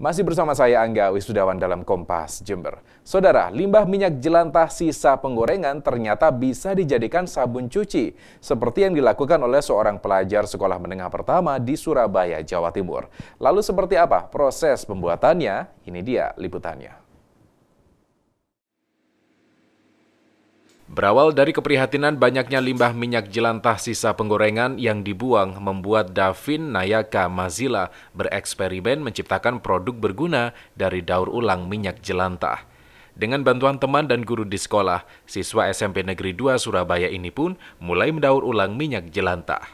Masih bersama saya Angga Wisudawan dalam Kompas Jember. Saudara, limbah minyak jelantah sisa penggorengan ternyata bisa dijadikan sabun cuci, seperti yang dilakukan oleh seorang pelajar sekolah menengah pertama di Surabaya, Jawa Timur. Lalu seperti apa proses pembuatannya? Ini dia liputannya. Berawal dari keprihatinan banyaknya limbah minyak jelantah sisa penggorengan yang dibuang membuat Davin Nayaka Mazila bereksperimen menciptakan produk berguna dari daur ulang minyak jelantah. Dengan bantuan teman dan guru di sekolah, siswa SMP Negeri 2 Surabaya ini pun mulai mendaur ulang minyak jelantah.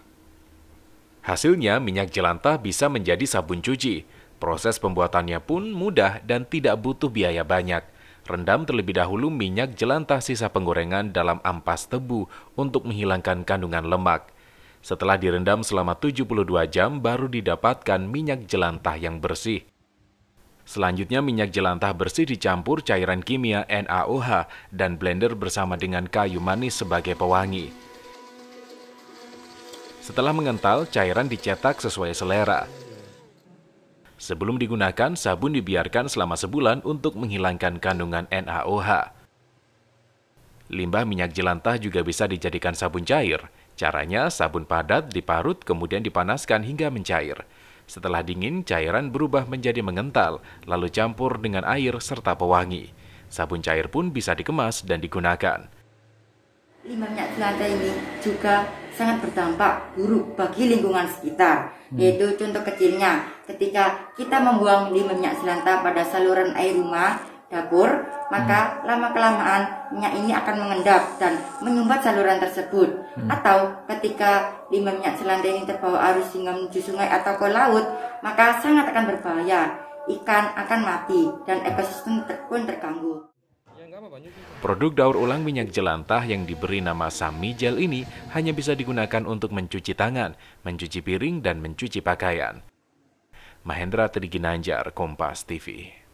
Hasilnya, minyak jelantah bisa menjadi sabun cuci. Proses pembuatannya pun mudah dan tidak butuh biaya banyak Rendam terlebih dahulu minyak jelantah sisa penggorengan dalam ampas tebu untuk menghilangkan kandungan lemak. Setelah direndam selama 72 jam baru didapatkan minyak jelantah yang bersih. Selanjutnya minyak jelantah bersih dicampur cairan kimia NaOH dan blender bersama dengan kayu manis sebagai pewangi. Setelah mengental, cairan dicetak sesuai selera. Sebelum digunakan, sabun dibiarkan selama sebulan untuk menghilangkan kandungan NaOH. Limbah minyak jelantah juga bisa dijadikan sabun cair. Caranya, sabun padat diparut kemudian dipanaskan hingga mencair. Setelah dingin, cairan berubah menjadi mengental, lalu campur dengan air serta pewangi. Sabun cair pun bisa dikemas dan digunakan limbahnya di lantai ini juga sangat berdampak buruk bagi lingkungan sekitar hmm. yaitu contoh kecilnya ketika kita membuang limbah minyak jelanta pada saluran air rumah dapur maka hmm. lama kelamaan minyak ini akan mengendap dan menyumbat saluran tersebut hmm. atau ketika limbah minyak jelanta ini terbawa arus hingga menuju sungai atau ke laut maka sangat akan berbahaya ikan akan mati dan ekosistem pun terganggu Produk daur ulang minyak jelantah yang diberi nama Samigel ini hanya bisa digunakan untuk mencuci tangan, mencuci piring, dan mencuci pakaian. Mahendra Triginanjar, Kompas TV.